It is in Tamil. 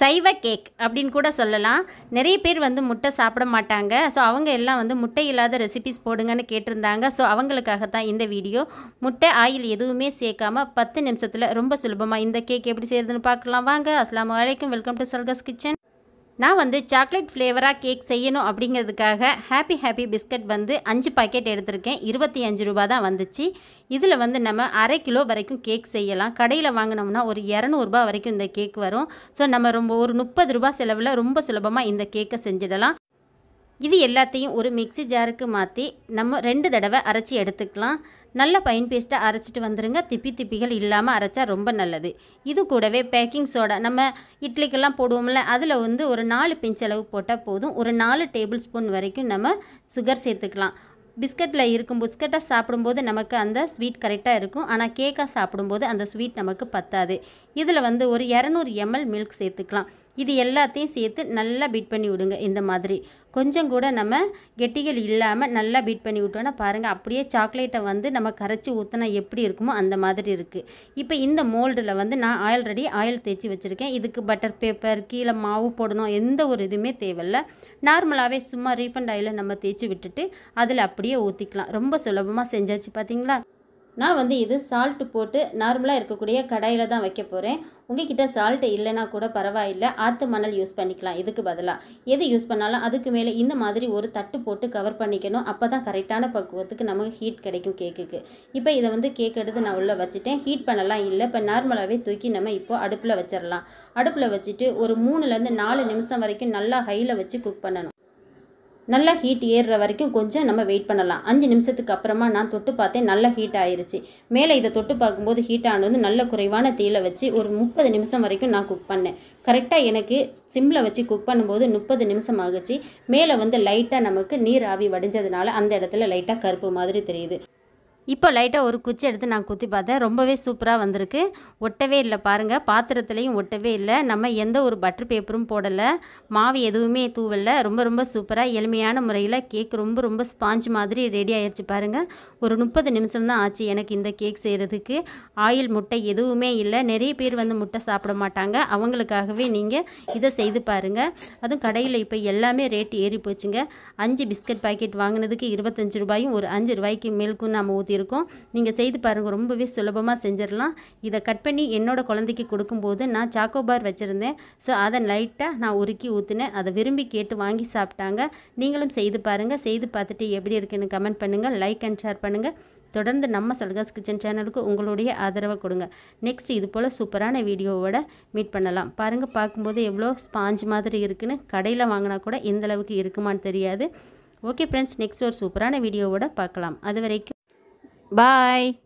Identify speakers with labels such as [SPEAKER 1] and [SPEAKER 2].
[SPEAKER 1] சைவ கேக் அப்படின்னு கூட சொல்லலாம் நிறைய பேர் வந்து முட்டை சாப்பிட மாட்டாங்க ஸோ அவங்க எல்லாம் வந்து முட்டை இல்லாத ரெசிபிஸ் போடுங்கன்னு கேட்டிருந்தாங்க ஸோ அவங்களுக்காக தான் இந்த வீடியோ முட்டை ஆயில் எதுவுமே சேர்க்காமல் பத்து நிமிஷத்தில் ரொம்ப சுலபமாக இந்த கேக் எப்படி செய்யறதுன்னு பார்க்கலாம் வாங்க அஸ்லாம் வலைக்கம் வெல்கம் டு சல்கஸ் கிச்சன் நான் வந்து சாக்லேட் ஃப்ளேவராக கேக் செய்யணும் அப்படிங்கிறதுக்காக ஹாப்பி ஹாப்பி பிஸ்கட் வந்து அஞ்சு பாக்கெட் எடுத்திருக்கேன் இருபத்தி அஞ்சு ரூபா தான் வந்துச்சு இதில் வந்து நம்ம அரை கிலோ வரைக்கும் கேக் செய்யலாம் கடையில் வாங்கினோம்னா ஒரு இரநூறுபா வரைக்கும் இந்த கேக் வரும் ஸோ நம்ம ரொம்ப ஒரு முப்பது ரூபா செலவில் ரொம்ப சுலபமாக இந்த கேக்கை செஞ்சிடலாம் இது எல்லாத்தையும் ஒரு மிக்சி ஜாருக்கு மாற்றி நம்ம ரெண்டு தடவை அரைச்சி எடுத்துக்கலாம் நல்ல பைன் பேஸ்ட்டாக அரைச்சிட்டு வந்துடுங்க திப்பி திப்பிகள் இல்லாமல் அரைச்சா ரொம்ப நல்லது இது கூடவே பேக்கிங் சோடா நம்ம இட்லிக்கெல்லாம் போடுவோம்ல அதில் வந்து ஒரு நாலு பிஞ்ச் அளவு போட்டால் போதும் ஒரு நாலு டேபிள் ஸ்பூன் வரைக்கும் நம்ம சுகர் சேர்த்துக்கலாம் பிஸ்கட்டில் இருக்கும் பிஸ்கட்டாக சாப்பிடும்போது நமக்கு அந்த ஸ்வீட் கரெக்டாக இருக்கும் ஆனால் கேக்காக சாப்பிடும்போது அந்த ஸ்வீட் நமக்கு பத்தாது இதில் வந்து ஒரு இரநூறு எம்எல் மில்க் சேர்த்துக்கலாம் இது எல்லாத்தையும் சேர்த்து நல்லா பீட் பண்ணி விடுங்க இந்த மாதிரி கொஞ்சம் கூட நம்ம கெட்டிகள் இல்லாமல் நல்லா பீட் பண்ணி விட்டோன்னா பாருங்கள் அப்படியே சாக்லேட்டை வந்து நம்ம கரைச்சி ஊற்றினா எப்படி இருக்குமோ அந்த மாதிரி இருக்குது இப்போ இந்த மோல்டில் வந்து நான் ஆல்ரெடி ஆயில் தேய்ச்சி வச்சுருக்கேன் இதுக்கு பட்டர் பேப்பர் கீழே மாவு போடணும் எந்த ஒரு இதுவுமே தேவையில்ல நார்மலாகவே சும்மா ரீஃபண்ட் ஆயிலில் நம்ம தேய்ச்சி விட்டுட்டு அதில் அப்படியே ஊற்றிக்கலாம் ரொம்ப சுலபமாக செஞ்சாச்சு பார்த்தீங்களா நான் வந்து இது சால்ட்டு போட்டு நார்மலாக இருக்கக்கூடிய கடையில் தான் வைக்க போகிறேன் உங்ககிட்ட சால்ட்டு இல்லைனா கூட பரவாயில்லை ஆற்று மணல் யூஸ் பண்ணிக்கலாம் இதுக்கு பதிலாக எது யூஸ் பண்ணாலும் அதுக்கு மேலே இந்த மாதிரி ஒரு தட்டு போட்டு கவர் பண்ணிக்கணும் அப்போ தான் கரெக்டான பக்குவத்துக்கு நமக்கு ஹீட் கிடைக்கும் கேக்குக்கு இப்போ இதை வந்து கேக் எடுத்து நான் உள்ளே வச்சுட்டேன் ஹீட் பண்ணலாம் இல்லை இப்போ நார்மலாகவே தூக்கி நம்ம இப்போது அடுப்பில் வச்சிடலாம் அடுப்பில் வச்சுட்டு ஒரு மூணுலேருந்து நாலு நிமிஷம் வரைக்கும் நல்லா ஹையில் வச்சு குக் பண்ணணும் நல்லா ஹீட் ஏறுற வரைக்கும் கொஞ்சம் நம்ம வெயிட் பண்ணலாம் அஞ்சு நிமிஷத்துக்கு அப்புறமா நான் தொட்டு பார்த்தேன் நல்லா ஹீட் ஆயிருச்சு மேலே இதை தொட்டு பார்க்கும்போது ஹீட் ஆனது நல்ல குறைவான தீயில வச்சு ஒரு முப்பது நிமிஷம் வரைக்கும் நான் குக் பண்ணேன் கரெக்டாக எனக்கு சிம்மில் வச்சு குக் பண்ணும்போது முப்பது நிமிஷம் ஆகுச்சு மேலே வந்து லைட்டாக நமக்கு நீர் ஆவி வடிஞ்சதுனால அந்த இடத்துல லைட்டாக கருப்பு மாதிரி தெரியுது இப்போ லைட்டாக ஒரு குச்சி எடுத்து நான் குத்தி பார்த்தேன் ரொம்பவே சூப்பராக வந்திருக்கு ஒட்டவே இல்லை பாருங்கள் பாத்திரத்துலேயும் ஒட்டவே இல்லை நம்ம எந்த ஒரு பட்டர் பேப்பரும் போடலை மாவு எதுவுமே தூவலை ரொம்ப ரொம்ப சூப்பராக எளிமையான முறையில் கேக் ரொம்ப ரொம்ப ஸ்பாஞ்ச் மாதிரி ரெடி ஆயிடுச்சு பாருங்கள் ஒரு முப்பது நிமிஷம் தான் ஆச்சு எனக்கு இந்த கேக் செய்கிறதுக்கு ஆயில் முட்டை எதுவுமே இல்லை நிறைய பேர் வந்து முட்டை சாப்பிட மாட்டாங்க அவங்களுக்காகவே நீங்கள் இதை செய்து பாருங்கள் அதுவும் கடையில் இப்போ எல்லாமே ரேட் ஏறி போச்சுங்க அஞ்சு பிஸ்கட் பாக்கெட் வாங்கினதுக்கு இருபத்தஞ்சு ரூபாயும் ஒரு அஞ்சு ரூபாய்க்கு மேலுக்கும் நம்ம ஊற்றி இருக்கும் நீங்கள் செய்து பாருங்கள் ரொம்பவே சுலபமாக செஞ்சிடலாம் இதை கட் பண்ணி என்னோடய குழந்தைக்கு கொடுக்கும்போது நான் சாக்கோபார் வச்சுருந்தேன் ஸோ அதை லைட்டாக நான் உருக்கி ஊற்றினேன் அதை விரும்பி கேட்டு வாங்கி சாப்பிட்டாங்க நீங்களும் செய்து பாருங்கள் செய்து பார்த்துட்டு எப்படி இருக்குன்னு கமெண்ட் பண்ணுங்கள் லைக் அண்ட் ஷேர் பண்ணுங்கள் தொடர்ந்து நம்ம சல்காஸ் கிச்சன் சேனலுக்கு உங்களுடைய ஆதரவை கொடுங்க நெக்ஸ்ட் இது போல் சூப்பரான வீடியோவோட மீட் பண்ணலாம் பாருங்கள் பார்க்கும்போது எவ்வளோ ஸ்பாஞ்ச் மாதிரி இருக்குன்னு கடையில் வாங்கினா கூட எந்தளவுக்கு இருக்குமான்னு தெரியாது ஓகே ஃப்ரெண்ட்ஸ் நெக்ஸ்ட் ஒரு சூப்பரான வீடியோவோட பார்க்கலாம் அது வரைக்கும் Bye.